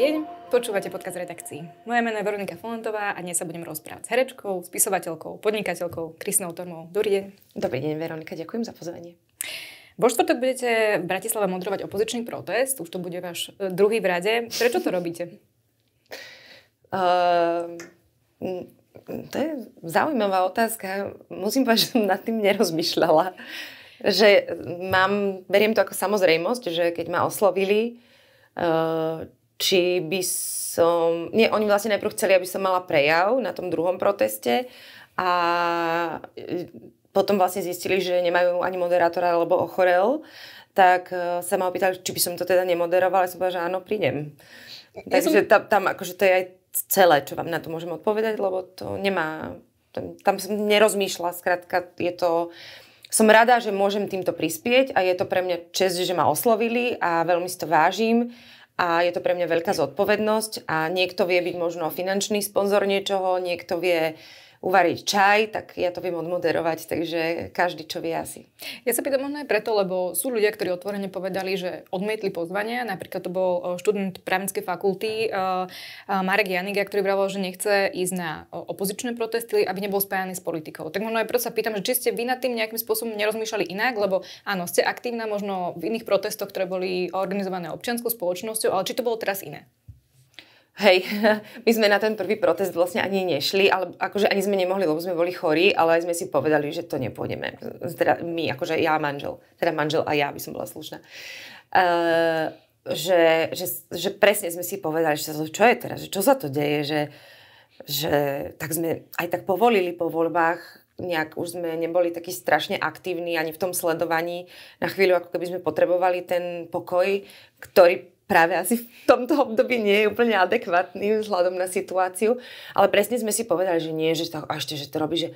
deň, počúvate podcast redakcii. Moje meno je Veronika Fontová a dnes sa budem rozprávať s herečkou, spisovateľkou, podnikateľkou Krisnou Tormou. Dobrý deň. Dobrý deň, Veronika, ďakujem za pozvanie. Vo štvrtok budete v Bratislave modrovať opozičný protest, už to bude váš e, druhý v rade. Prečo to robíte? Uh, to je zaujímavá otázka. Musím povedať, že som nad tým nerozmýšľala. Že mám, beriem to ako samozrejmosť, že keď ma oslovili, e, či by som... Nie, oni vlastne najprv chceli, aby som mala prejav na tom druhom proteste a e, potom vlastne zistili, že nemajú ani moderátora, alebo ochorel, tak e, sa ma opýtali, či by som to teda nemoderovala. Ja som povedala, že áno, prídem. Ja Takže som... tam, tam akože to je aj celé, čo vám na to môžem odpovedať, lebo to nemá... Tam, tam som nerozmýšľa, skrátka je to... Som rada, že môžem týmto prispieť a je to pre mňa čest, že ma oslovili a veľmi si to vážim a je to pre mňa veľká zodpovednosť a niekto vie byť možno finančný sponzor niečoho, niekto vie uvariť čaj, tak ja to viem odmoderovať, takže každý čo vie asi. Ja sa pýtam možno aj preto, lebo sú ľudia, ktorí otvorene povedali, že odmietli pozvania. napríklad to bol eh, študent právnickej fakulty eh, eh, Marek Janiga, ktorý vravel, že nechce ísť na opozičné protesty, aby nebol spájany s politikou. Tak možno aj preto sa pýtam, že či ste vy nad tým nejakým spôsobom nerozmýšľali inak, lebo áno, ste aktívna možno v iných protestoch, ktoré boli organizované občianskou spoločnosťou, ale či to bolo teraz iné? Hej, my sme na ten prvý protest vlastne ani nešli, ale akože ani sme nemohli, lebo sme boli chorí, ale sme si povedali, že to nepôjdeme. Teda my, akože ja manžel, teda manžel a ja by som bola slušná. Uh, že, že, že presne sme si povedali, že čo je teraz, že čo sa to deje, že, že tak sme aj tak povolili po voľbách, nejak už sme neboli takí strašne aktívni ani v tom sledovaní. Na chvíľu ako keby sme potrebovali ten pokoj, ktorý práve asi v tomto období nie je úplne adekvátny vzhľadom na situáciu. Ale presne sme si povedali, že nie, že to, a ešte, že to robí, že,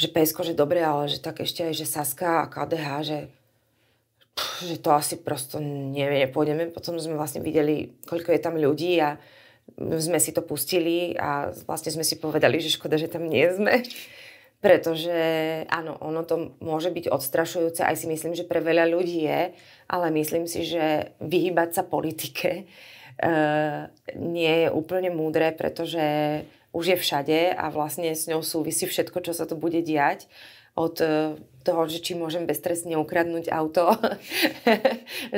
že PSK, že dobre, ale že tak ešte aj, že Saska a KDH, že, že to asi prosto neviem, nepôjdeme. Potom sme vlastne videli, koľko je tam ľudí a sme si to pustili a vlastne sme si povedali, že škoda, že tam nie sme. Pretože áno, ono to môže byť odstrašujúce, aj si myslím, že pre veľa ľudí je, ale myslím si, že vyhybať sa politike eh, nie je úplne múdre, pretože už je všade a vlastne s ňou súvisí všetko, čo sa tu bude diať od eh, toho, že či môžem beztrestne ukradnúť auto.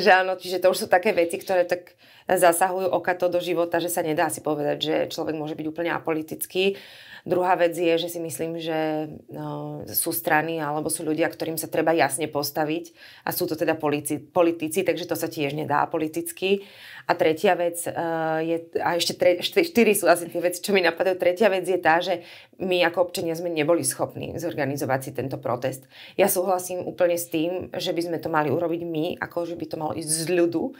že áno, čiže to už sú také veci, ktoré tak zasahujú to do života, že sa nedá si povedať, že človek môže byť úplne apolitický. Druhá vec je, že si myslím, že no, sú strany alebo sú ľudia, ktorým sa treba jasne postaviť a sú to teda polici, politici, takže to sa tiež nedá politicky. A tretia vec uh, je, a ešte tre, štyri, štyri sú asi tie veci, čo mi napadajú. Tretia vec je tá, že my ako občania sme neboli schopní zorganizovať si tento protest. Ja súhlasím úplne s tým, že by sme to mali urobiť my, ako že by to malo ísť z ľudu,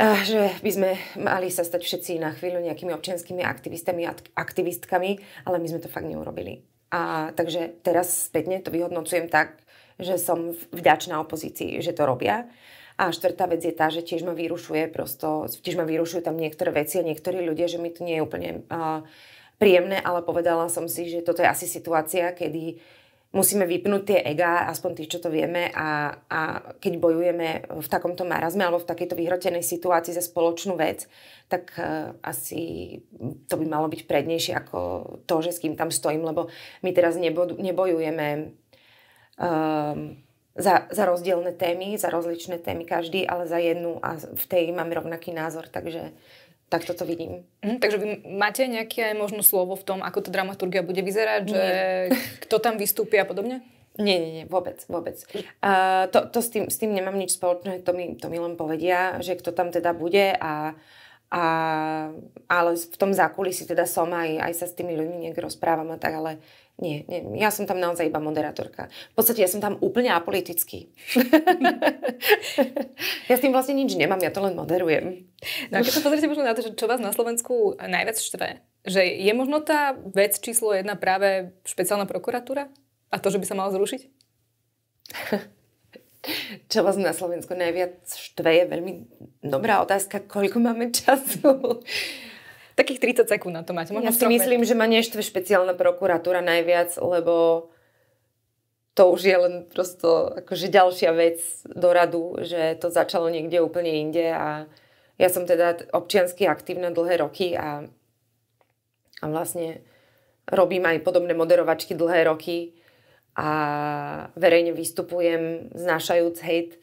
že by sme mali sa stať všetci na chvíľu nejakými občianskými aktivistami a aktivistkami, ale my sme to fakt neurobili. A takže teraz spätne to vyhodnocujem tak, že som vďačná opozícii, že to robia. A štvrtá vec je tá, že tiež ma vyrušuje prosto, tiež ma vyrušujú tam niektoré veci a niektorí ľudia, že mi to nie je úplne uh, príjemné, ale povedala som si, že toto je asi situácia, kedy uh, musíme vypnúť tie ega, aspoň tých, čo to vieme a, a keď bojujeme v takomto marazme alebo v takejto vyhrotenej situácii za spoločnú vec, tak uh, asi to by malo byť prednejšie ako to, že s kým tam stojím, lebo my teraz nebo, nebojujeme um, za, za rozdielne témy, za rozličné témy každý, ale za jednu a v tej máme rovnaký názor, takže uh, tak toto vidím. Mm, takže vy máte nejaké možno slovo v tom, ako tá dramaturgia bude vyzerať, že Nie. kto tam vystúpi a podobne? Nie, nie, nie, vôbec, vôbec. Uh, to to s, tým, s tým nemám nič spoločné, to mi, to mi len povedia, že kto tam teda bude a, a ale v tom zákulisí teda som aj, aj sa s tými ľuďmi niekto rozprávam a tak, ale uh, nie, nie, ja som tam naozaj iba moderátorka. V podstate ja som tam úplne apolitický. ja s tým vlastne nič nemám, ja to len moderujem. No a keď sa pozrite možno na to, že čo vás na Slovensku najviac štve, že je možno tá vec číslo jedna práve špeciálna prokuratúra a to, že by sa mala zrušiť? Čo vás na Slovensku najviac štve je veľmi dobrá otázka, koľko máme času. Takých 30 sekúnd na to máte. Možno ja si myslím, že ma neštve špeciálna prokuratúra najviac, lebo to už je len prosto akože ďalšia vec do radu, že to začalo niekde úplne inde a ja som teda občiansky aktívna dlhé roky a, a vlastne robím aj podobné moderovačky dlhé roky a verejne vystupujem znášajúc hate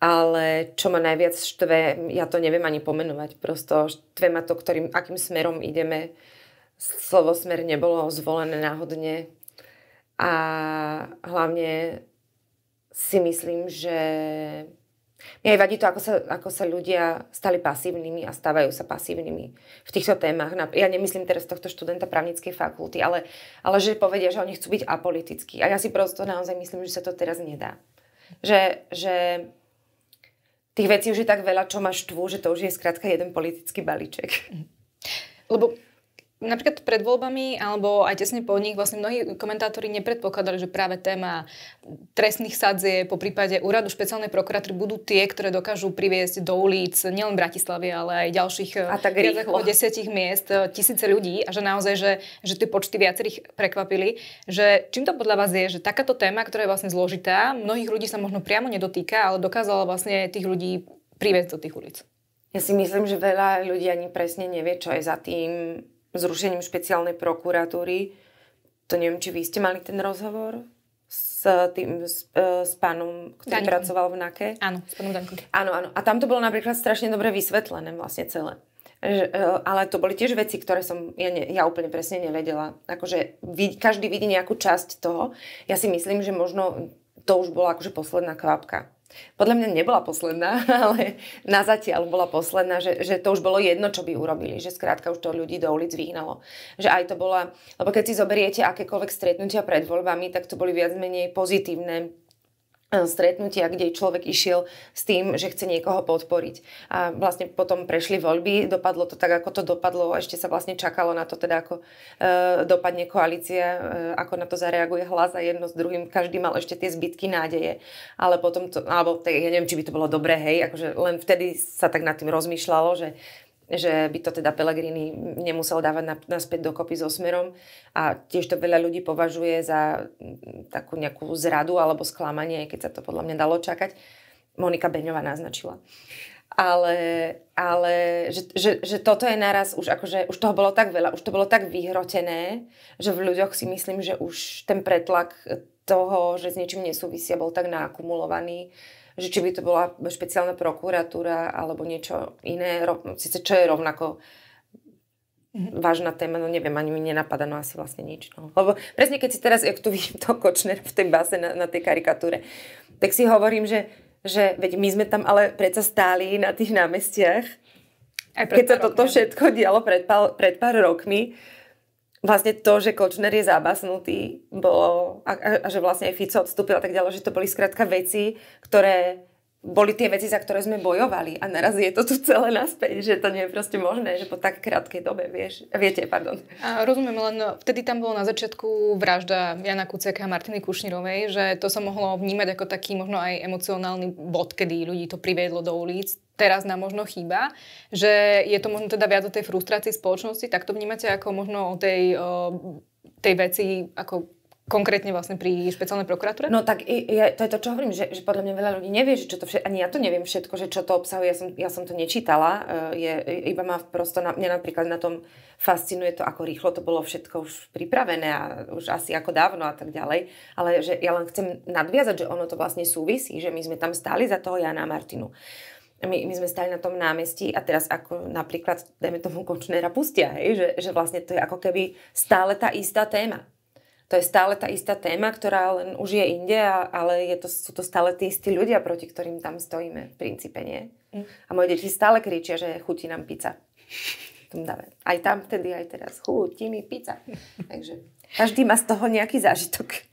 ale čo ma najviac štve, ja to neviem ani pomenovať, prosto štve ma to, ktorým, akým smerom ideme. Slovo smer nebolo zvolené náhodne a hlavne si myslím, že mi aj vadí to, ako sa, ako sa ľudia stali pasívnymi a stávajú sa pasívnymi v týchto témach. Ja nemyslím teraz tohto študenta právnickej fakulty, ale, ale že povedia, že oni chcú byť apolitickí. A ja si prosto naozaj myslím, že sa to teraz nedá. Že, že tých vecí už je tak veľa, čo máš tvú, že to už je skrátka jeden politický balíček. Lebo Napríklad pred voľbami, alebo aj tesne po nich, vlastne mnohí komentátori nepredpokladali, že práve téma trestných sadzie, po prípade úradu špeciálnej prokuratúry budú tie, ktoré dokážu priviesť do ulic nielen Bratislavy, ale aj ďalších a tak o desiatich miest, e, tisíce ľudí a že naozaj, že, že tie počty viacerých prekvapili. Že čím to podľa vás je, že takáto téma, ktorá je vlastne zložitá, mnohých ľudí sa možno priamo nedotýka, ale dokázala vlastne tých ľudí priviesť do tých ulic? Ja si myslím, že veľa ľudí ani presne nevie, čo je za tým zrušením špeciálnej prokuratúry. To neviem, či vy ste mali ten rozhovor s, tým, s, e, s pánom, ktorý Daňko. pracoval v NAKE. Áno, s pánom Áno, áno. A tam to bolo napríklad strašne dobre vysvetlené vlastne celé. Že, e, ale to boli tiež veci, ktoré som ja, ne, ja úplne presne nevedela. Akože vid, každý vidí nejakú časť toho. Ja si myslím, že možno to už bola akože posledná kvapka podľa mňa nebola posledná, ale na zatiaľ bola posledná, že, že to už bolo jedno, čo by urobili, že skrátka už to ľudí do ulic vyhnalo. Že aj to bola, lebo keď si zoberiete akékoľvek stretnutia pred voľbami, tak to boli viac menej pozitívne E, stretnutia, kde človek išiel s tým, že chce niekoho podporiť. A vlastne potom prešli voľby, dopadlo to tak, ako to dopadlo, ešte sa vlastne čakalo na to, teda ako e, dopadne koalícia, e, ako na to zareaguje hlas a jedno s druhým, každý mal ešte tie zbytky nádeje. Ale potom to, alebo tak, ja neviem, či by to bolo dobré, hej, akože len vtedy sa tak nad tým rozmýšľalo, že že by to teda Pellegrini nemusel dávať naspäť dokopy so Smerom a tiež to veľa ľudí považuje za mm, takú nejakú zradu alebo sklamanie, keď sa to podľa mňa dalo čakať. Monika Beňová naznačila. Ale, ale že, že, že toto je naraz už akože, už toho bolo tak veľa, už to bolo tak vyhrotené, že v ľuďoch si myslím, že už ten pretlak toho, že s niečím nesúvisia, bol tak naakumulovaný, že či by to bola špeciálna prokuratúra alebo niečo iné, síce čo je rovnako Mm-hmm. vážna téma, no neviem, ani mi nenapadá, no asi vlastne nič. No. Lebo presne keď si teraz, jak tu vidím to Kočner v tej base na, na tej karikatúre, tak si hovorím, že, že veď my sme tam ale predsa stáli na tých námestiach, aj keď sa toto všetko dialo pred, pár, pred pár rokmi, vlastne to, že Kočner je zábasnutý, bolo, a, a, a že vlastne aj Fico odstúpil a tak ďalej, že to boli skrátka veci, ktoré boli tie veci, za ktoré sme bojovali a naraz je to tu celé naspäť, že to nie je proste možné, že po tak krátkej dobe vieš, viete, pardon. A rozumiem, len vtedy tam bolo na začiatku vražda Jana Kuceka a Martiny Kušnírovej, že to sa mohlo vnímať ako taký možno aj emocionálny bod, kedy ľudí to priviedlo do ulic, teraz nám možno chýba, že je to možno teda viac o tej frustrácii spoločnosti, tak to vnímate ako možno o tej, o tej veci, ako Konkrétne vlastne pri špeciálnej prokuratúre? No tak ja, to je to, čo hovorím, že, že podľa mňa veľa ľudí nevie, že čo to všetko, ani ja to neviem všetko, že čo to obsahuje, ja som, ja som to nečítala, eh, je, iba ma prosto, na, mňa napríklad na tom fascinuje to, ako rýchlo to bolo všetko už pripravené a už asi ako dávno a tak ďalej, ale že ja len chcem nadviazať, že ono to vlastne súvisí, že my sme tam stáli za toho Jana Martinu my, my sme stali na tom námestí a teraz ako napríklad, dajme tomu, Kočnera pustia, hej, že, že vlastne to je ako keby stále tá istá téma to je stále tá istá téma, ktorá len už je inde, ale je to, sú to stále tí istí ľudia, proti ktorým tam stojíme v princípe, nie? Mm. A moje deti stále kričia, že chutí nám pizza. Aj tam vtedy, aj teraz. Chutí mi pizza. Takže každý má z toho nejaký zážitok.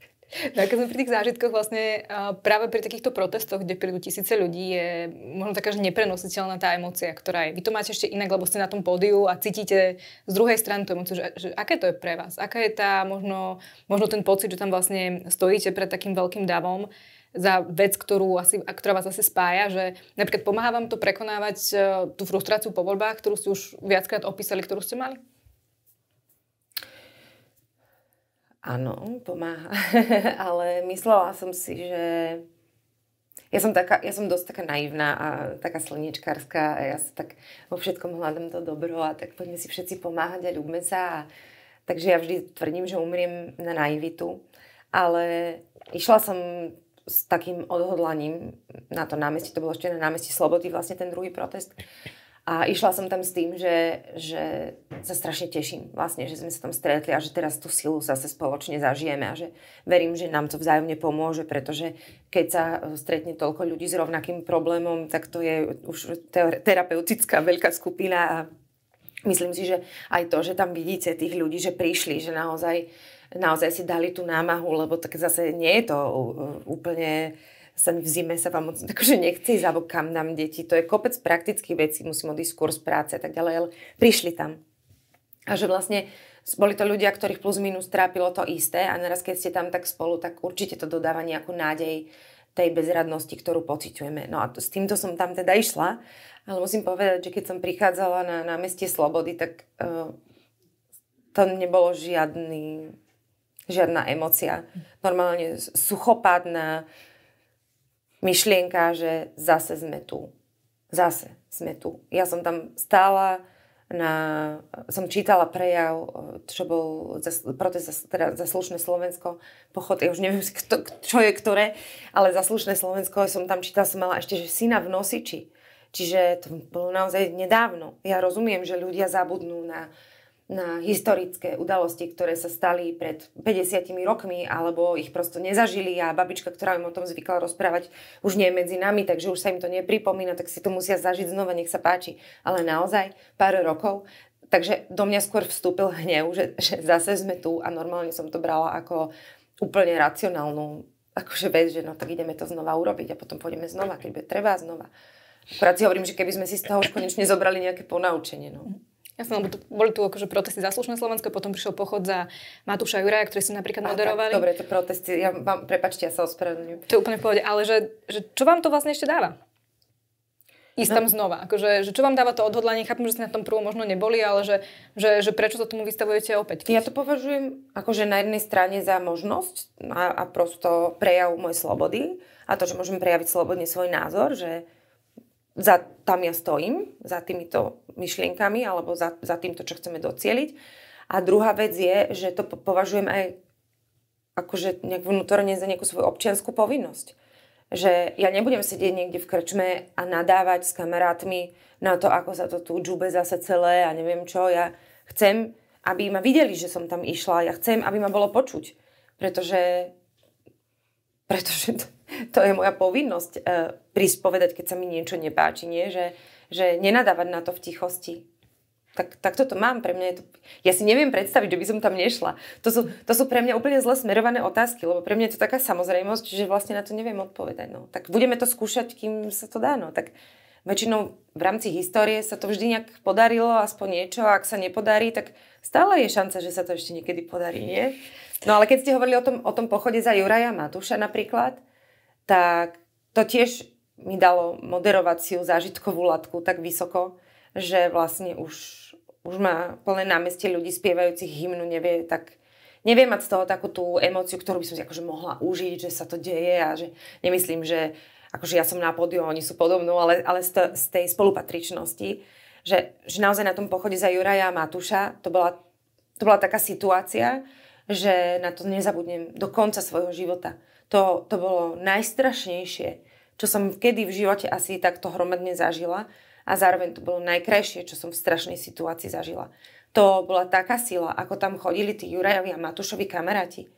No keď sme pri tých zážitkoch, vlastne práve pri takýchto protestoch, kde prídu tisíce ľudí, je možno taká, že neprenositeľná tá emócia, ktorá je. Vy to máte ešte inak, lebo ste na tom pódiu a cítite z druhej strany tú emóciu, že, že aké to je pre vás? Aká je tá možno, možno ten pocit, že tam vlastne stojíte pred takým veľkým davom? za vec, ktorú asi, a ktorá vás asi spája, že napríklad pomáha vám to prekonávať e, tú frustráciu po voľbách, ktorú ste už viackrát opísali, ktorú ste mali? Áno, pomáha. Ale myslela som si, že ja som, taká, ja som dosť taká naivná a taká slniečkárska a ja sa tak vo všetkom hľadám to dobro a tak poďme si všetci pomáhať a ľúbme sa. A... Takže ja vždy tvrdím, že umriem na naivitu. Ale išla som s takým odhodlaním na to námestie, to bolo ešte na námestí Slobody vlastne ten druhý protest. A išla som tam s tým, že, že sa strašne teším vlastne, že sme sa tam stretli a že teraz tú silu zase spoločne zažijeme a že verím, že nám to vzájomne pomôže, pretože keď sa stretne toľko ľudí s rovnakým problémom, tak to je už terapeutická veľká skupina a myslím si, že aj to, že tam vidíte tých ľudí, že prišli, že naozaj, naozaj si dali tú námahu, lebo tak zase nie je to úplne sa v zime sa vám moc akože nechce ísť, alebo kam nám deti. To je kopec praktických vecí, musím odísť kurz práce a tak ďalej, ale prišli tam. A že vlastne boli to ľudia, ktorých plus minus trápilo to isté a naraz keď ste tam tak spolu, tak určite to dodáva nejakú nádej tej bezradnosti, ktorú pociťujeme. No a to, s týmto som tam teda išla, ale musím povedať, že keď som prichádzala na námestie Slobody, tak uh, to nebolo žiadny, žiadna emocia. Normálne suchopádna, uh, myšlienka, že zase sme tu. Zase sme tu. Ja som tam stála, na, som čítala prejav, čo bol za, protest za, teda za slušné Slovensko, pochod, ja už neviem, kto, čo je ktoré, ale za slušné Slovensko som tam čítala, som mala ešte že syna v nosiči. Čiže to bolo naozaj nedávno. Ja rozumiem, že ľudia zabudnú na na historické udalosti, ktoré sa stali pred 50 rokmi, alebo ich prosto nezažili a babička, ktorá im o tom zvykla rozprávať, už nie je medzi nami, takže už sa im to nepripomína, tak si to musia zažiť znova, nech sa páči. Ale naozaj, pár rokov, Takže do mňa skôr vstúpil hnev, že, že zase sme tu a normálne som to brala ako úplne racionálnu akože vec, že no tak ideme to znova urobiť a potom pôjdeme znova, keď bude treba znova. Práci si hovorím, že keby sme si z toho už konečne zobrali nejaké ponaučenie. No. Jasné, lebo to, boli tu akože protesty za slušné Slovensko, potom prišiel pochod za Matúša Juraja, ktorý si napríklad a, moderovali. Tak, dobre, to protesty, ja vám, prepačte, ja sa ospravedlňujem. To je úplne v pohode, ale že, že čo vám to vlastne ešte dáva? ísť no. tam znova. Akože, že čo vám dáva to odhodlanie? Chápem, že ste na tom prvom možno neboli, ale že, že, že prečo sa tomu vystavujete opäť? Keď... Ja to považujem akože na jednej strane za možnosť a, a prosto prejav mojej slobody a to, že môžem prejaviť slobodne svoj názor, že za, tam ja stojím, za týmito myšlienkami alebo za, za týmto, čo chceme docieliť. A druhá vec je, že to považujem aj akože nejak vnútorne za nejakú svoju občianskú povinnosť. Že ja nebudem sedieť niekde v krčme a nadávať s kamarátmi na to, ako sa to tu džube zase celé a neviem čo. Ja chcem, aby ma videli, že som tam išla. Ja chcem, aby ma bolo počuť. Pretože, pretože to, to je moja povinnosť e, eh, prispovedať, keď sa mi niečo nepáči, nie? Že, že nenadávať na to v tichosti. Tak, tak toto mám, pre mňa je to... Ja si neviem predstaviť, že by som tam nešla. To sú, to sú pre mňa úplne zle smerované otázky, lebo pre mňa je to taká samozrejmosť, že vlastne na to neviem odpovedať. No. Tak budeme to skúšať, kým sa to dá. No. Tak väčšinou v rámci histórie sa to vždy nejak podarilo, aspoň niečo, a ak sa nepodarí, tak stále je šanca, že sa to ešte niekedy podarí, nie? No ale keď ste hovorili o tom, o tom pochode za Juraja Matúša napríklad, tak to tiež mi dalo moderovaciu zážitkovú latku tak vysoko, že vlastne už, už má plné námestie ľudí spievajúcich hymnu, nevie tak neviem mať z toho takú tú emóciu, ktorú by som si akože mohla užiť, že sa to deje a že nemyslím, že akože ja som na pódiu, oni sú podobnú, ale, ale z, to, z tej spolupatričnosti, že, že naozaj na tom pochode za Juraja a Matúša to bola, to bola taká situácia, že na to nezabudnem do konca svojho života. To, to bolo najstrašnejšie, čo som kedy v živote asi takto hromadne zažila a zároveň to bolo najkrajšie, čo som v strašnej situácii zažila. To bola taká sila, ako tam chodili tí Jurajovi a Matušovi kamaráti,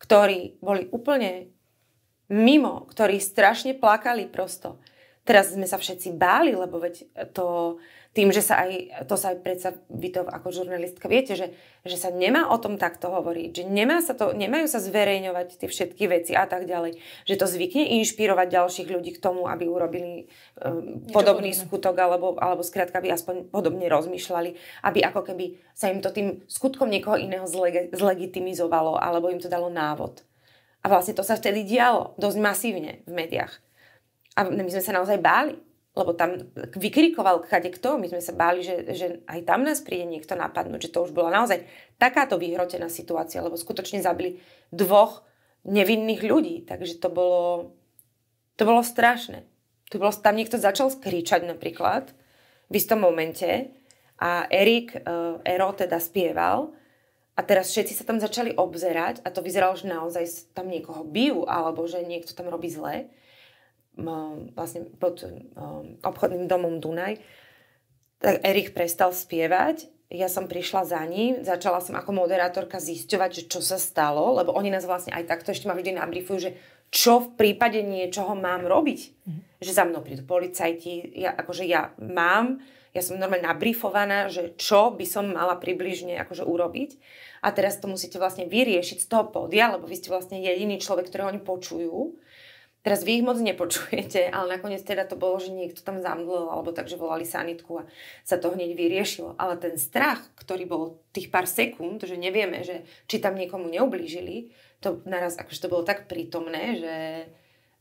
ktorí boli úplne mimo, ktorí strašne plakali prosto. Teraz sme sa všetci báli, lebo veď to, tým, že sa aj, to sa aj predsa vy to ako žurnalistka viete, že, že sa nemá o tom takto hovoriť, že nemá sa to, nemajú sa zverejňovať tie všetky veci a tak ďalej, že to zvykne inšpirovať ďalších ľudí k tomu, aby urobili um, podobný podobné. skutok alebo, alebo skrátka by aspoň podobne rozmýšľali, aby ako keby sa im to tým skutkom niekoho iného zleg- zlegitimizovalo alebo im to dalo návod. A vlastne to sa vtedy dialo dosť masívne v médiách. A my sme sa naozaj báli lebo tam vykrikoval kade kto, my sme sa báli, že, že aj tam nás príde niekto napadnúť, že to už bola naozaj takáto vyhrotená situácia, lebo skutočne zabili dvoch nevinných ľudí, takže to bolo, to bolo strašné. To bolo, tam niekto začal skričať napríklad v istom momente a Erik, uh, Ero teda spieval a teraz všetci sa tam začali obzerať a to vyzeralo, že naozaj tam niekoho bijú alebo že niekto tam robí zle vlastne pod obchodným domom Dunaj, tak Erik prestal spievať. Ja som prišla za ním, začala som ako moderátorka zisťovať, že čo sa stalo, lebo oni nás vlastne aj takto ešte ma vždy nabrifujú, že čo v prípade niečoho mám robiť. Mm-hmm. Že za mnou prídu policajti, ja, akože ja mám, ja som normálne nabrifovaná, že čo by som mala približne akože urobiť. A teraz to musíte vlastne vyriešiť z toho podia, lebo vy ste vlastne jediný človek, ktorého oni počujú Teraz vy ich moc nepočujete, ale nakoniec teda to bolo, že niekto tam zamdlil alebo takže volali sanitku a sa to hneď vyriešilo. Ale ten strach, ktorý bol tých pár sekúnd, že nevieme, že či tam niekomu neublížili, to naraz akože to bolo tak prítomné, že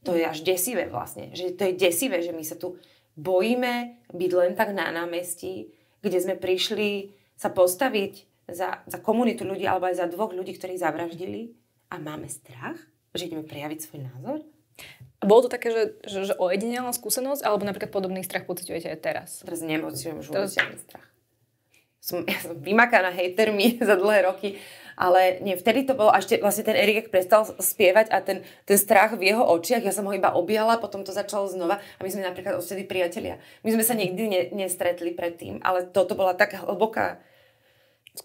to je až desivé vlastne. Že to je desivé, že my sa tu bojíme byť len tak na námestí, kde sme prišli sa postaviť za, za komunitu ľudí alebo aj za dvoch ľudí, ktorí zavraždili a máme strach, že ideme prejaviť svoj názor. A bolo to také, že, že, že ojedinelá skúsenosť, alebo napríklad podobný strach pociťujete aj teraz? Teraz nemociujem už to... žiadny strach. Som, ja som vymakaná hejtermi za dlhé roky, ale nie, vtedy to bolo, a ešte vlastne ten Erik prestal spievať a ten, ten strach v jeho očiach, ja som ho iba objala, potom to začalo znova a my sme napríklad odvtedy priatelia. My sme sa nikdy ne, nestretli predtým, ale toto bola tak hlboká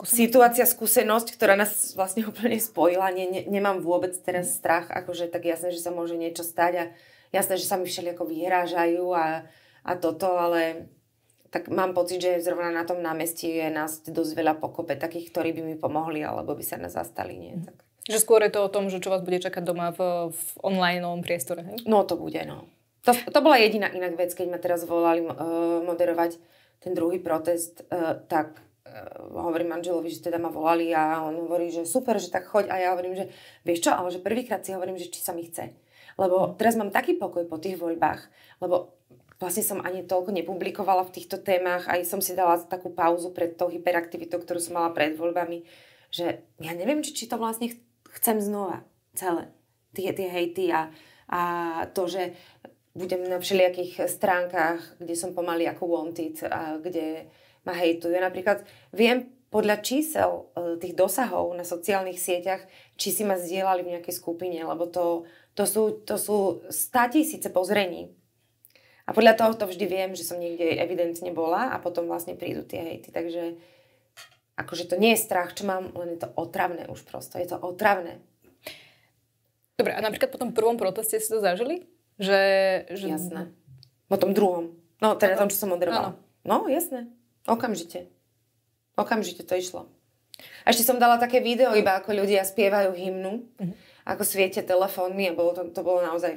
situácia, skúsenosť, ktorá nás vlastne úplne spojila. Nie, ne, nemám vôbec teraz strach, akože tak jasné, že sa môže niečo stať a jasné, že sa mi všelijako vyhrážajú a, a toto, ale tak mám pocit, že zrovna na tom námestí je nás dosť veľa pokope takých, ktorí by mi pomohli alebo by sa nás zastali. Nie? Mhm. Tak. Že skôr je to o tom, že čo vás bude čakať doma v, v online priestore. Hej? No to bude, no. To, to bola jediná inak vec, keď ma teraz volali uh, moderovať ten druhý protest, uh, tak Eh, hovorím manželovi, že teda ma volali a on hovorí, že super, že tak choď a ja hovorím, že vieš čo, ale že prvýkrát si hovorím, že či sa mi chce. Lebo teraz mám taký pokoj po tých voľbách, lebo vlastne som ani toľko nepublikovala v týchto témach, aj som si dala takú pauzu pred tou hyperaktivitou, ktorú som mala pred voľbami, že ja neviem, či, či to vlastne chcem znova celé, tie, tie hejty a, a to, že budem na všelijakých stránkach, kde som pomaly ako wanted, a kde ma hejtujú. Napríklad viem podľa čísel e, tých dosahov na sociálnych sieťach, či si ma zdieľali v nejakej skupine, lebo to, to, sú, to sú tisíce pozrení. A podľa toho to vždy viem, že som niekde evidentne bola a potom vlastne prídu tie hejty. Takže akože to nie je strach, čo mám, len je to otravné už prosto. Je to otravné. Dobre, a napríklad po tom prvom proteste si to zažili? Že, že... Jasné. Po tom druhom. No, teda tom, čo som moderovala. Ano. No, jasné. Okamžite. Okamžite to išlo. A ešte som dala také video, iba ako ľudia spievajú hymnu, mm-hmm. ako svietia telefónmi a bolo to, to bolo naozaj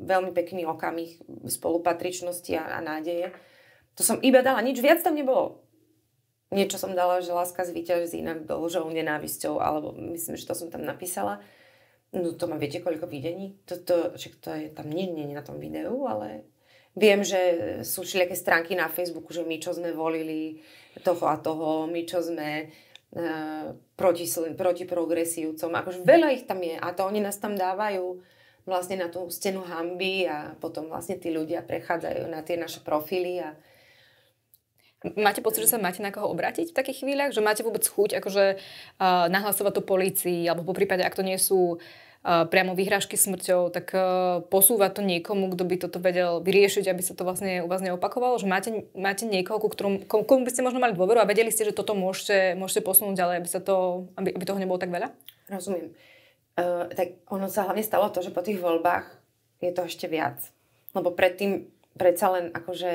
veľmi pekný okamih spolupatričnosti a, a nádeje. To som iba dala, nič viac tam nebolo. Niečo som dala, že láska zvýťazí nad dlžou nenávisťou, alebo myslím, že to som tam napísala. No to má viete koľko videní? Toto, to, to je tam nie, nie, nie na tom videu, ale Viem, že sú všelijaké stránky na Facebooku, že my čo sme volili toho a toho, my čo sme uh, proti, proti progresívcom. Akože veľa ich tam je a to oni nás tam dávajú vlastne na tú stenu hamby a potom vlastne tí ľudia prechádzajú na tie naše profily a Máte pocit, že sa máte na koho obrátiť v takých chvíľach? Že máte vôbec chuť akože uh, nahlasovať to policii alebo po prípade, ak to nie sú uh, Eh, priamo vyhrážky smrťou, tak eh, posúva to niekomu, kto by toto vedel vyriešiť, aby sa to vlastne u vás neopakovalo? Že máte, máte niekoho, ku ktorom, komu by ste možno mali dôveru a vedeli ste, že toto môžete, môžete posunúť ďalej, aby, sa to, aby, aby toho nebolo tak veľa? Rozumiem. Uh, tak ono sa hlavne stalo to, že po tých voľbách je to ešte viac. Lebo predtým predsa len akože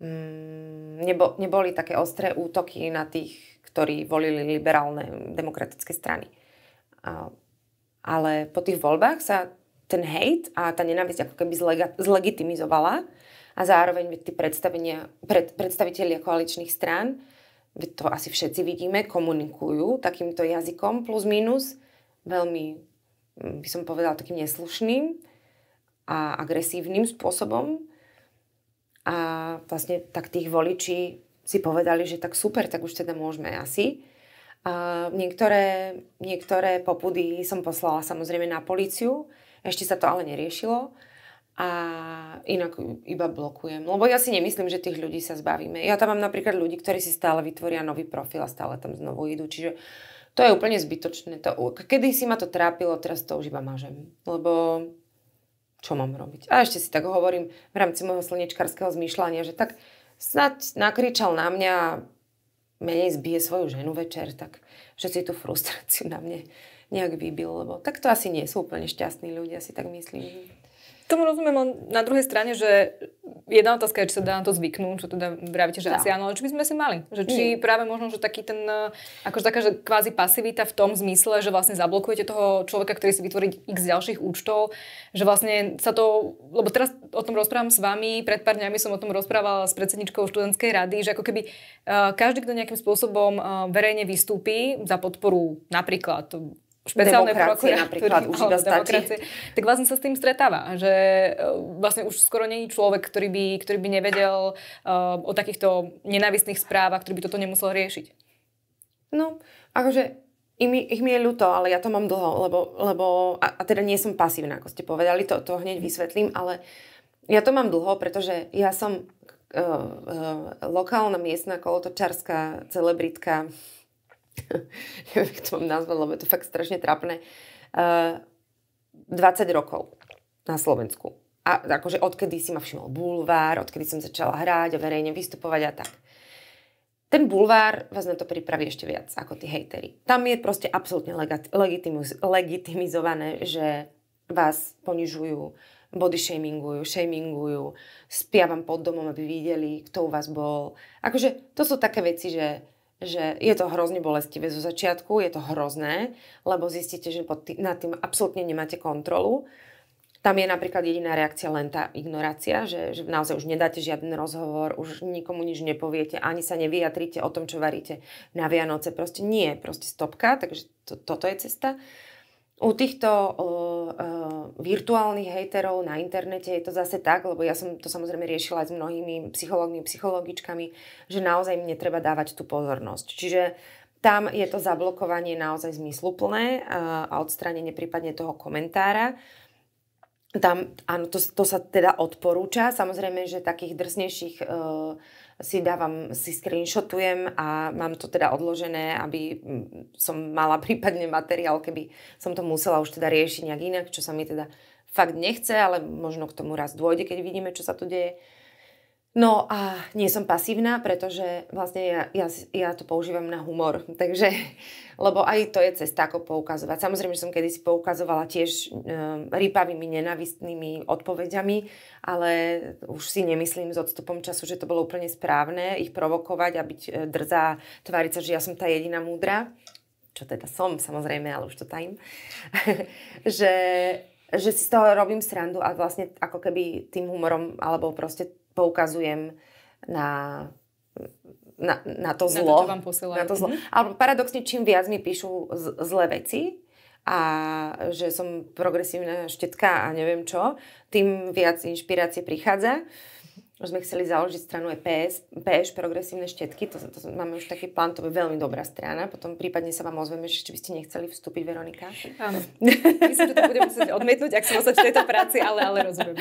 mm, nebo, neboli také ostré útoky na tých, ktorí volili liberálne demokratické strany. Uh, ale po tých voľbách sa ten hejt a tá nenávisť ako keby zlega- zlegitimizovala a zároveň tí predstavenia, pred, predstavitelia koaličných strán, to asi všetci vidíme, komunikujú takýmto jazykom plus minus, veľmi mm, by som povedala takým neslušným a agresívnym spôsobom. A vlastne tak tých voličí si povedali, že tak super, tak už teda môžeme asi. Uh, niektoré, niektoré popudy som poslala samozrejme na políciu, ešte sa to ale neriešilo a inak iba blokujem. Lebo ja si nemyslím, že tých ľudí sa zbavíme. Ja tam mám napríklad ľudí, ktorí si stále vytvoria nový profil a stále tam znovu idú. Čiže to je úplne zbytočné. To, kedy si ma to trápilo, teraz to už iba mažem. Lebo čo mám robiť? A ešte si tak hovorím v rámci môjho slnečkárskeho zmýšľania, že tak snať nakričal na mňa menej zbije svoju ženu večer, tak všetci tú frustráciu na mne nejak vybil, lebo tak to asi nie sú úplne šťastní ľudia, si tak myslím. Tomu rozumiem, len na druhej strane, že jedna otázka je, či sa dá na to zvyknúť, čo teda vravíte, že no. asi áno, ale či by sme si mali? Že či mm. práve možno, že taký ten, akože taká, že kvázi pasivita v tom zmysle, že vlastne zablokujete toho človeka, ktorý si vytvorí x ďalších účtov, že vlastne sa to, lebo teraz o tom rozprávam s vami, pred pár dňami som o tom rozprávala s predsedničkou študentskej rady, že ako keby eh, každý, kto nejakým spôsobom eh, verejne vystúpi za podporu napríklad špeciálnej prokuratúry napríklad už iba stačí. Tak vlastne sa s tým stretáva, že e, vlastne už skoro nie je človek, ktorý by, ktorý by nevedel uh, o takýchto nenávistných správach, ktorý by toto nemusel riešiť. No, akože ich mi, ich mi je ľúto, ale ja to mám dlho, lebo, lebo a, a teda nie som pasívna, ako ste povedali, to, to hneď vysvetlím, ale ja to mám dlho, pretože ja som uh, uh, lokálna miestna kolotočarská celebritka, neviem, to mám nazvať, lebo je to fakt strašne trápne, uh, eh, 20 rokov na Slovensku. A akože odkedy si ma všimol bulvár, odkedy som začala hrať a verejne vystupovať a tak. Ten bulvár vás na to pripraví ešte viac ako tí hejteri. Tam je proste absolútne legitimiz- legitimizované, že vás ponižujú, body shamingujú, shamingujú, spia vám pod domom, aby videli, kto u vás bol. Akože to sú také veci, že že je to hrozne bolestivé zo začiatku, je to hrozné, lebo zistíte, že tý, nad tým absolútne nemáte kontrolu. Tam je napríklad jediná reakcia len tá ignorácia, že, že naozaj už nedáte žiaden rozhovor, už nikomu nič nepoviete, ani sa nevyjadrite o tom, čo varíte na Vianoce. Proste nie, proste stopka, takže to, toto je cesta. Uh, u týchto uh, uh, virtuálnych hejterov na internete je to zase tak, lebo ja som to samozrejme riešila aj s mnohými psychológmi, psychologičkami, že naozaj im netreba dávať tú pozornosť. Čiže tam je to zablokovanie naozaj zmysluplné uh, a odstranenie prípadne toho komentára. Tam, áno, to, to sa teda odporúča. Samozrejme, že takých drsnejších uh, si dávam, si screenshotujem a mám to teda odložené, aby mm, som mala prípadne materiál, keby som to musela už teda riešiť nejak inak, čo sa mi teda fakt nechce, ale možno k tomu raz dôjde, keď vidíme, čo sa tu deje. Uh, No a nie som pasívna, pretože vlastne ja, ja, ja to používam na humor. Takže, lebo aj to je cesta, ako poukazovať. Samozrejme, že som kedysi poukazovala tiež e, rýpavými, nenavistnými odpovediami, ale už si nemyslím s odstupom času, že to bolo úplne správne ich provokovať a byť e, drzá, tváriť sa, že ja som tá jediná múdra. Čo teda som, samozrejme, ale už to tajím. že že si z toho robím srandu a vlastne ako keby tým humorom alebo proste poukazujem na na, na to zlo. Na to, vám Na to zlo. Mm-hmm. Ale paradoxne, čím viac mi píšu z, zlé veci a že som progresívna štetka a neviem čo, tým viac inšpirácie prichádza. Uh, sme chceli založiť stranu EPS, e PS, Progresívne štetky, to, to, máme už taký plán, to je veľmi dobrá strana, potom prípadne sa vám ozveme, že či by ste nechceli vstúpiť, Veronika. Áno, myslím, že to budem musieť odmietnúť, ak som ostať v tejto práci, ale, ale rozumiem.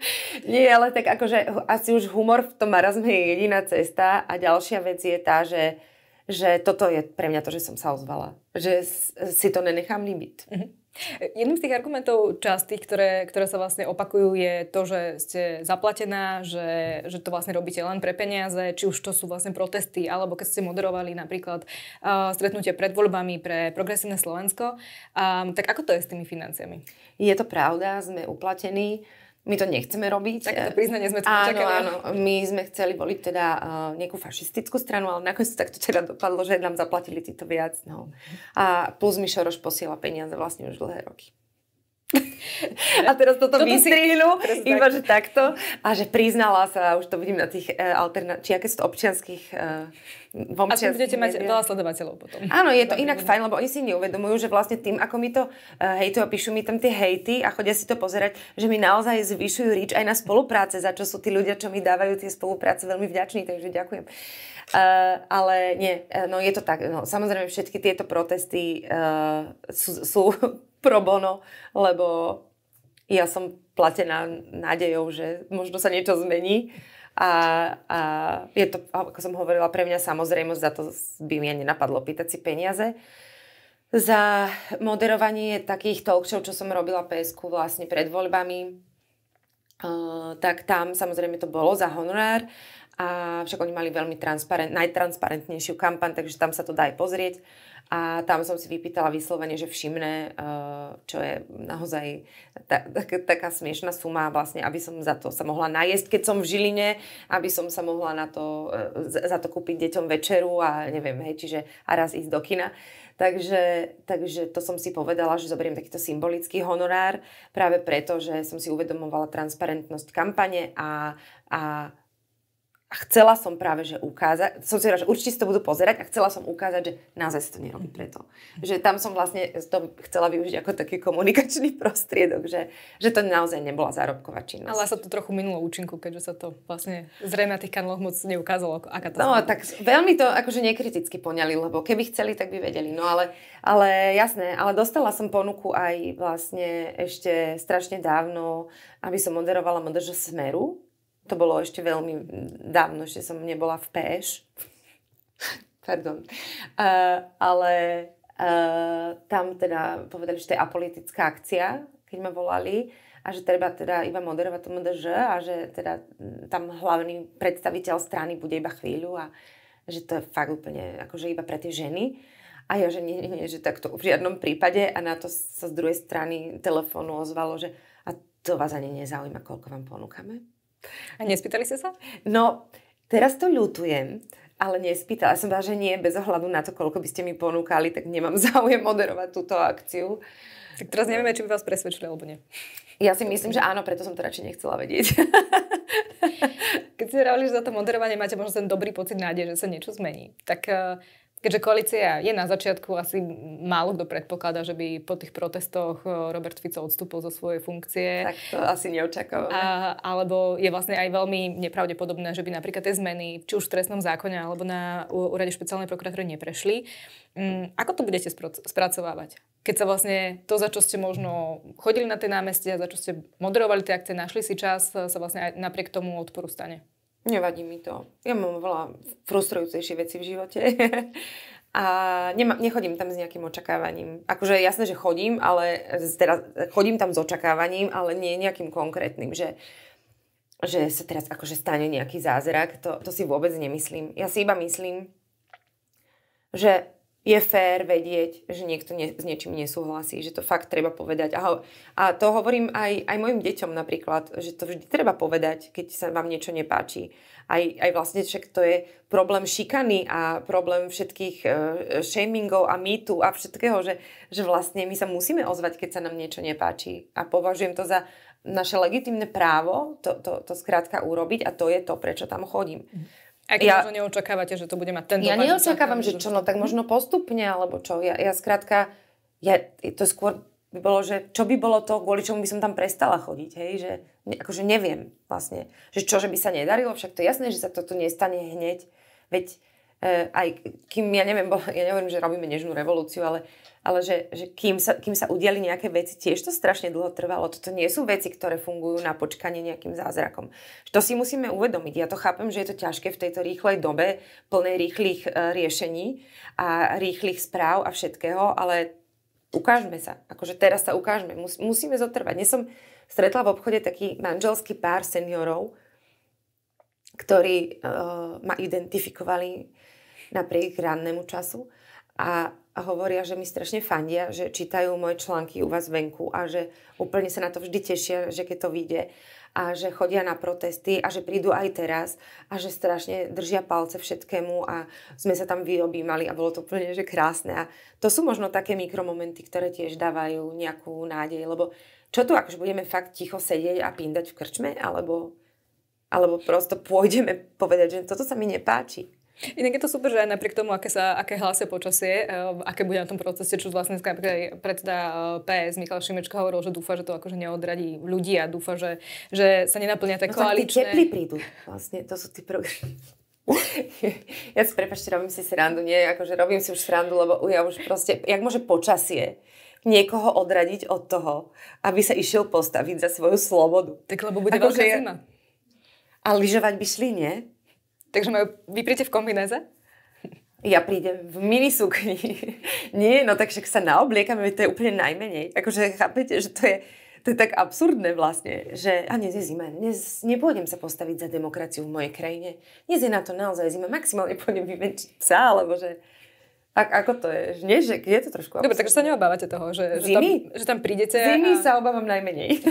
Nie, ale tak akože asi už humor v tom marazme je jediná cesta a ďalšia vec je tá, že že toto je pre mňa to, že som sa ozvala. Že si to nenechám líbiť. Mm-hmm. Jedným z tých argumentov častých, ktoré, ktoré sa vlastne opakujú, je to, že ste zaplatená, že, že to vlastne robíte len pre peniaze, či už to sú vlastne protesty, alebo keď ste moderovali napríklad uh, stretnutie pred voľbami pre Progresívne Slovensko. Um, tak ako to je s tými financiami? Je to pravda, sme uplatení. Uh, my to nechceme robiť. Takéto priznanie sme áno, Áno, my sme chceli voliť teda uh, nejakú fašistickú stranu, ale nakoniec tak to teda dopadlo, že nám zaplatili títo viac. No. A plus mi Šoroš posiela peniaze vlastne už dlhé roky. A teraz toto, toto vystrihnú, iba že takto. A že priznala sa, už to vidím na tých e, alternatívach, či aké sú to občianských v e, A budete mať veľa sledovateľov potom. Áno, je to inak fajn, lebo oni si neuvedomujú, že vlastne tým, ako mi to e, hejtujú, píšu mi tam tie hejty a chodia si to pozerať, že mi naozaj zvyšujú rič aj na spolupráce, za čo sú tí ľudia, čo mi dávajú tie spolupráce veľmi vďační, takže ďakujem. Uh, ale nie, no je to tak. No, samozrejme, všetky tieto protesty uh, sú, sú pro bono, lebo ja som platená nádejou, že možno sa niečo zmení. A, a je to, ako som hovorila, pre mňa samozrejmosť, za to by mi nenapadlo pýtať si peniaze. Za moderovanie takých talkshow, čo som robila PSK vlastne pred voľbami, Uh, tak tam samozrejme to bolo za honorár a však oni mali veľmi transparent, najtransparentnejšiu kampaň, takže tam sa to dá aj pozrieť. A tam som si vypýtala vyslovene, že všimne, eh, čo je naozaj ta, ta, taká smiešná suma, vlastne, aby som za to sa mohla najesť, keď som v Žiline, aby som sa mohla na to, eh, za to kúpiť deťom večeru a neviem, hej, čiže a raz ísť do kina. Takže, takže to som si povedala, že zoberiem takýto symbolický honorár práve preto, že som si uvedomovala transparentnosť kampane a, a a chcela som práve, že ukázať, som si že určite si to budú pozerať a chcela som ukázať, že naozaj sa to nerobí preto. Že tam som vlastne to chcela využiť ako taký komunikačný prostriedok, že, že to naozaj nebola zárobková činnosť. Ale sa to trochu minulo účinku, keďže sa to vlastne zrejme na tých kanáloch moc neukázalo, ako, aká to No, tak veľmi to akože nekriticky poňali, lebo keby chceli, tak by vedeli. No ale, ale jasné, ale dostala som ponuku aj vlastne ešte strašne dávno, aby som moderovala modežo Smeru, to bolo ešte veľmi dávno, že som nebola v PŠ. Pardon. Uh, ale uh, tam teda povedali, že to je apolitická akcia, keď ma volali a že treba teda iba moderovať to MDŽ a že teda tam hlavný predstaviteľ strany bude iba chvíľu a že to je fakt úplne akože iba pre tie ženy. A ja, že nie, nie, že takto v žiadnom prípade a na to sa z druhej strany telefónu ozvalo, že a to vás ani nezaujíma, koľko vám ponúkame. A nespýtali ste sa? No, teraz to ľutujem, ale nespýtala som vás, že nie, bez ohľadu na to, koľko by ste mi ponúkali, tak nemám záujem moderovať túto akciu. Tak teraz nevieme, či by vás presvedčili alebo nie. Ja si myslím, že áno, preto som to radšej nechcela vedieť. Keď ste hovorili, že za to moderovanie máte možno ten dobrý pocit nádeje, že sa niečo zmení, tak eh, Keďže koalícia je na začiatku, asi málo kto predpokladá, že by po tých protestoch eh, Robert Fico odstúpil zo svojej funkcie. Tak to asi neočakávame. A, alebo je vlastne aj veľmi nepravdepodobné, že by napríklad tie zmeny, či už v trestnom zákone alebo na úrade špeciálnej prokuratúry neprešli. Um, ako to budete spracovávať? Keď sa vlastne to, za čo ste možno chodili na tie námestia, za čo ste moderovali tie akcie, našli si čas, sa vlastne aj napriek tomu odporu stane. Nevadí mi to. Ja mám veľa frustrujúcejšie veci v živote. A nema, nechodím tam s nejakým očakávaním. Akože jasné, že chodím, ale teraz, chodím tam s očakávaním, ale nie nejakým konkrétnym, že, že sa teraz akože stane nejaký zázrak. To, to si vôbec nemyslím. Ja si iba myslím, že je fér vedieť, že niekto ne, s niečím nesúhlasí, že to fakt treba povedať. A, ho, a to hovorím aj, aj mojim deťom napríklad, že to vždy treba povedať, keď sa vám niečo nepáči. Aj, aj vlastne však to je problém šikany a problém všetkých e, shamingov a mýtu a všetkého, že, že vlastne my sa musíme ozvať, keď sa nám niečo nepáči. A považujem to za naše legitimné právo to, to, to skrátka urobiť a to je to, prečo tam chodím. Mm. A keď ja, možno neočakávate, že to bude mať ten Ja neočakávam, že čo, no tak možno postupne, alebo čo. Ja, ja skrátka, ja, to skôr by bolo, že čo by bolo to, kvôli čomu by som tam prestala chodiť, hej, že akože neviem vlastne, že čo, že by sa nedarilo, však to je jasné, že sa toto nestane hneď, veď e, aj kým, ja neviem, bo, ja neviem, že robíme nežnú revolúciu, ale ale že, že kým, sa, kým sa udiali nejaké veci, tiež to strašne dlho trvalo. Toto nie sú veci, ktoré fungujú na počkanie nejakým zázrakom. To si musíme uvedomiť. Ja to chápem, že je to ťažké v tejto rýchlej dobe, plnej rýchlych e, riešení a rýchlych správ a všetkého, ale ukážme sa. Akože teraz sa ukážme. Mus, musíme zotrvať. Dnes som stretla v obchode taký manželský pár seniorov, ktorí uh, ma identifikovali napriek rannému času a hovoria, že mi strašne fandia, že čítajú moje články u vás venku a že úplne sa na to vždy tešia, že keď to vyjde a že chodia na protesty a že prídu aj teraz a že strašne držia palce všetkému a sme sa tam vyobímali a bolo to úplne že krásne a to sú možno také mikromomenty, ktoré tiež dávajú nejakú nádej, lebo čo tu akože budeme fakt ticho sedieť a pindať v krčme alebo, alebo prosto pôjdeme povedať, že toto sa mi nepáči. Inak je to super, že aj napriek tomu, aké, sa, aké hlasia počasie, eh, aké bude na tom procese, čo vlastne predseda eh, PS Michal Šimečka hovoril, že dúfa, že to akože neodradí ľudí a dúfa, že, že sa nenaplnia tie no, koaličné... No prídu. Vlastne, to sú tí programy. ja si prepačte, robím si srandu, nie, akože robím si už srandu, lebo ja už proste, jak môže počasie niekoho odradiť od toho, aby sa išiel postaviť za svoju slobodu. Tak lebo bude akože veľká zima. A lyžovať by šli, nie? Takže majú, vy príde v kombinéze? Ja prídem v minisukni. Nie, no tak však sa naobliekam, to je úplne najmenej. Akože chápete, že to je, to je tak absurdné vlastne, že a dnes je zima, dnes nepôjdem sa postaviť za demokraciu v mojej krajine. Dnes je na to naozaj zima, maximálne pôjdem vyvenčiť psa, alebo že a ako to je? Nie, že je to trošku... Dobre, takže sa neobávate toho, že, že, tam, že tam prídete... Zimy a... sa obávam najmenej.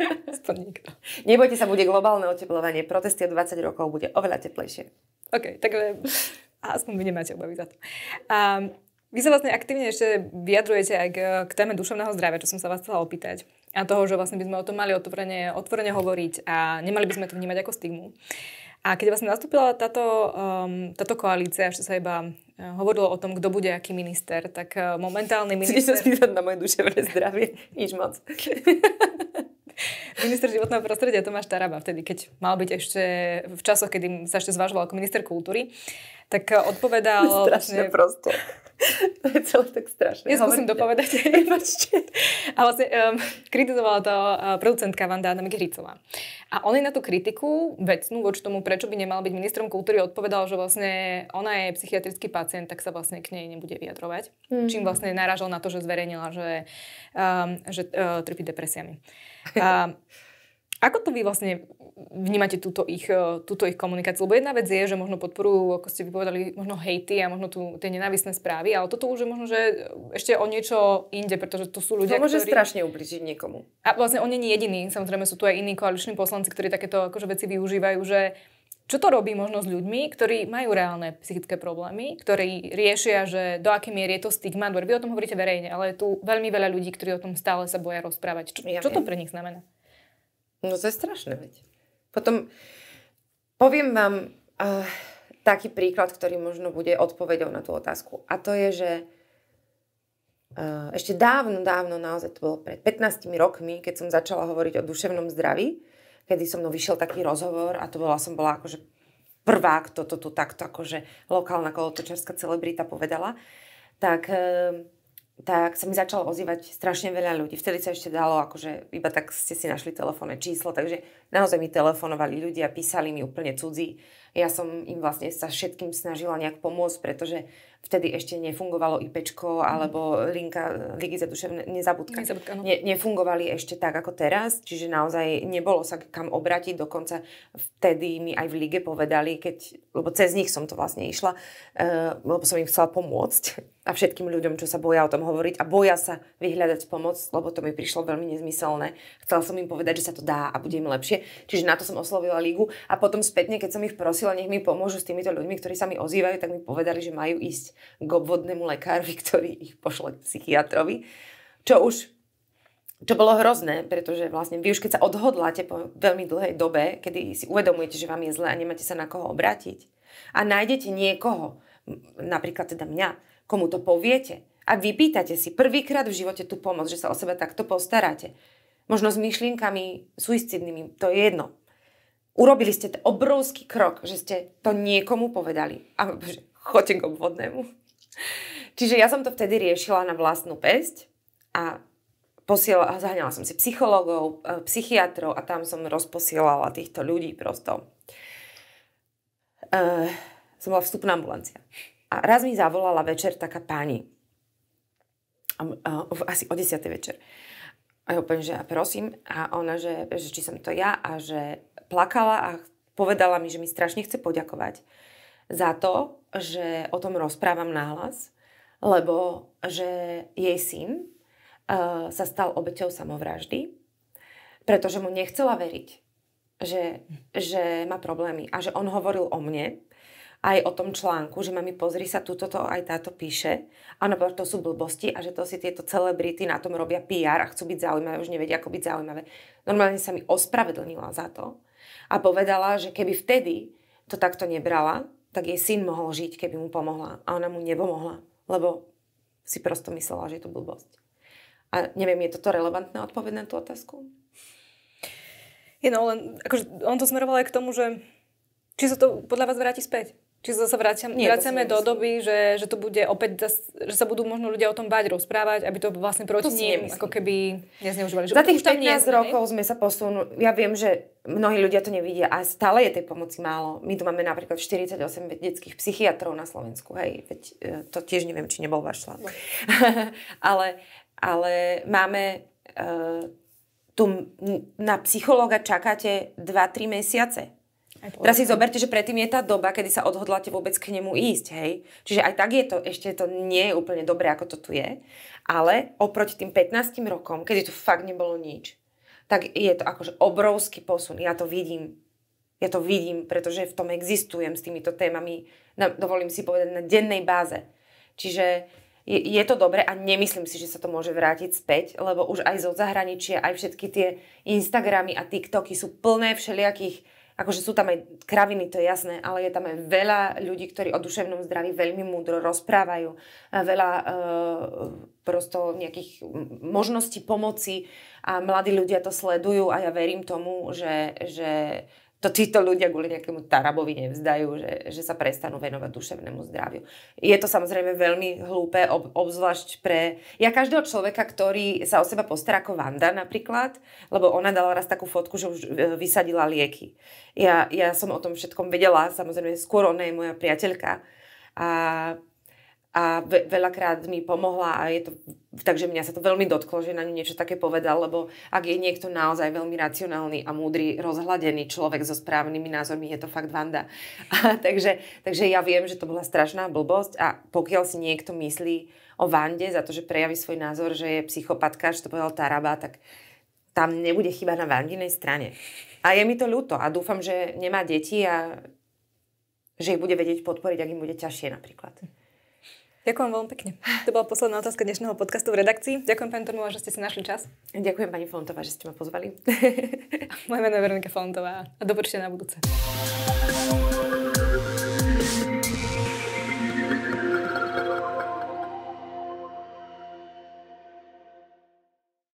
Nebojte sa, bude globálne oteplovanie. Protesty o 20 rokov bude oveľa teplejšie. OK, takže eh, aspoň vy nemáte obavy za to. A vy sa vlastne aktívne ešte vyjadrujete aj k, k téme duševného zdravia, čo som sa vás chcela opýtať. A toho, že vlastne by sme o tom mali otvorene, otvorene hovoriť a nemali by sme to vnímať ako stigmu. A keď vlastne nastúpila táto, um, táto koalícia, ešte sa iba Eh, hovorilo o tom, kto bude aký minister, tak eh, momentálny minister... Chceš sa spýtať na moje duševné zdravie? Nič moc. minister životného prostredia Tomáš Taraba vtedy, keď mal byť ešte v časoch, kedy sa ešte zvažoval ako minister kultúry tak eh, odpovedal... Strašne vlastne, proste. To je celé tak strašné. Ja skúsim dopovedať. a vlastne um, kritizovala to eh, producentka Vanda Adam Gricová. A on je na tú kritiku vecnú voči tomu, prečo by nemal byť ministrom kultúry, odpovedal, že vlastne ona je psychiatrický pacient, tak sa vlastne k nej nebude vyjadrovať. Mm. Čím vlastne narážal na to, že zverejnila, že, um, že uh, trpí depresiami. Um, ako to vy vlastne vnímate túto ich, e, túto ich komunikáciu? Lebo jedna vec je, že možno podporujú, ako ste vypovedali, možno hejty a možno tu, tie nenávisné správy, ale toto už je možno, že ešte o niečo inde, pretože to sú ľudia, To môže ktorí... strašne ubližiť niekomu. A vlastne on nie je jediný, samozrejme sú tu aj iní koaliční poslanci, ktorí takéto akože veci využívajú, že čo to robí možno s ľuďmi, ktorí majú reálne psychické problémy, ktorí riešia, že do akej miery je to stigma. Vy o tom hovoríte verejne, ale je tu veľmi veľa ľudí, ktorí o tom stále sa boja rozprávať. Čo, ja čo to pre nich znamená? No to je strašné, veď. Potom poviem vám uh, taký príklad, ktorý možno bude odpovedou na tú otázku. A to je, že eh, ešte dávno, dávno, naozaj to bolo pred 15 rokmi, keď som začala hovoriť o duševnom zdraví, kedy som mnou vyšiel taký rozhovor a to bola, som bola akože prvá, kto to tu takto akože lokálna kolotočarská celebrita povedala, tak e, tak sa mi začalo ozývať strašne veľa ľudí. Vtedy sa ešte dalo, akože iba tak ste si našli telefónne číslo, takže naozaj mi telefonovali ľudia, písali mi úplne cudzí. Ja som im vlastne sa všetkým snažila nejak pomôcť, pretože vtedy ešte nefungovalo IPčko mhm. alebo linka Ligy za duševné nezabudka. nezabudka no. ne, nefungovali ešte tak ako teraz, čiže naozaj nebolo sa kam obratiť, dokonca vtedy mi aj v lige povedali, keď, lebo cez nich som to vlastne išla, uh, lebo som im chcela pomôcť a všetkým ľuďom, čo sa boja o tom hovoriť a boja sa vyhľadať pomoc, lebo to mi prišlo veľmi nezmyselné. Chcela som im povedať, že sa to dá a bude im lepšie. Čiže na to som oslovila lígu a potom spätne, keď som ich prosila, nech mi pomôžu s týmito ľuďmi, ktorí sa mi ozývajú, tak mi povedali, že majú ísť ísť k obvodnému lekárovi, ktorý ich pošle k psychiatrovi, čo už čo bolo hrozné, pretože vlastne vy už keď sa odhodláte po veľmi dlhej dobe, kedy si uvedomujete, že vám je zle a nemáte sa na koho obrátiť a nájdete niekoho, napríklad teda mňa, komu to poviete a vypýtate si prvýkrát v živote tú pomoc, že sa o seba takto postaráte. Možno s myšlienkami suicidnými, to je jedno. Urobili ste obrovský krok, že ste to niekomu povedali. A chodte k obvodnému. Čiže ja som to vtedy riešila na vlastnú pesť a posiela, som si psychológov, e, psychiatrov a tam som rozposielala týchto ľudí prosto. E, som bola vstupná ambulancia. A raz mi zavolala večer taká pani. A, a, asi o 10. večer. A ja úplne, že ja prosím. A ona, že, že či som to ja a že plakala a povedala mi, že mi strašne chce poďakovať za to, že o tom rozprávam náhlas, lebo že jej syn uh, sa stal obeťou samovraždy, pretože mu nechcela veriť, že, že má problémy a že on hovoril o mne aj o tom článku, že mami pozri sa, túto to aj táto píše. A napríklad to sú blbosti a že to si tieto celebrity na tom robia PR a chcú byť zaujímavé, už nevedia, ako byť zaujímavé. Normálne sa mi ospravedlnila za to a povedala, že keby vtedy to takto nebrala, tak jej syn mohol žiť, keby mu pomohla. A ona mu nepomohla, lebo si prosto myslela, že je to blbosť. A neviem, je toto relevantná odpoveď na tú otázku? Je no, len akože on to smeroval aj k tomu, že či sa to podľa vás vráti späť? Či sa zase vraciam, Nie, vraciame do doby, že, že to bude opäť, že sa budú možno ľudia o tom bať rozprávať, aby to vlastne proti to ním ako keby nezneužívali. Za tých 15 rokov sme sa posunuli. Ja viem, že mnohí ľudia to nevidia a stále je tej pomoci málo. My tu máme napríklad 48 detských psychiatrov na Slovensku, hej, veď e, to tiež neviem, či nebol váš článok. No. ale, ale máme uh, tu na psychológa čakáte 2-3 mesiace. Teraz si zoberte, že predtým je tá doba, kedy sa odhodláte vôbec k nemu ísť, hej. Čiže aj tak je to, ešte to nie je úplne dobré, ako to tu je. Ale oproti tým 15 rokom, kedy tu fakt nebolo nič, tak je to akože obrovský posun. Ja to vidím. Ja to vidím, pretože v tom existujem s týmito témami, na, dovolím si povedať, na dennej báze. Čiže je, je to dobre a nemyslím si, že sa to môže vrátiť späť, lebo už aj zo zahraničia, aj všetky tie Instagramy a TikToky sú plné všelijakých akože sú tam aj kraviny, to je jasné, ale je tam aj veľa ľudí, ktorí o duševnom zdraví veľmi múdro rozprávajú, veľa e, prosto nejakých možností pomoci a mladí ľudia to sledujú a ja verím tomu, že, že to títo ľudia kvôli nejakému tarabovi nevzdajú, že, že sa prestanú venovať duševnému zdraviu. Je to samozrejme veľmi hlúpe, ob, obzvlášť pre... Ja každého človeka, ktorý sa o seba postará ako Vanda napríklad, lebo ona dala raz takú fotku, že už e, vysadila lieky. Ja, ja som o tom všetkom vedela, samozrejme skôr ona je moja priateľka a a ve- veľakrát mi pomohla a je to, takže mňa sa to veľmi dotklo, že na ňu niečo také povedal, lebo ak je niekto naozaj veľmi racionálny a múdry, rozhladený človek so správnymi názormi, je to fakt Vanda. A, takže, takže ja viem, že to bola strašná blbosť a pokiaľ si niekto myslí o Vande za to, že prejaví svoj názor, že je psychopatka, že to povedal Taraba, tak tam nebude chyba na Vandinej strane. A je mi to ľúto a dúfam, že nemá deti a že ich bude vedieť podporiť, ak im bude ťažšie napríklad. Ďakujem veľmi pekne. To bola posledná otázka dnešného podcastu v redakcii. Ďakujem pani Tormová, že ste si našli čas. Ďakujem pani Fontová, že ste ma pozvali. Moje meno je Veronika Fontová a do na budúce.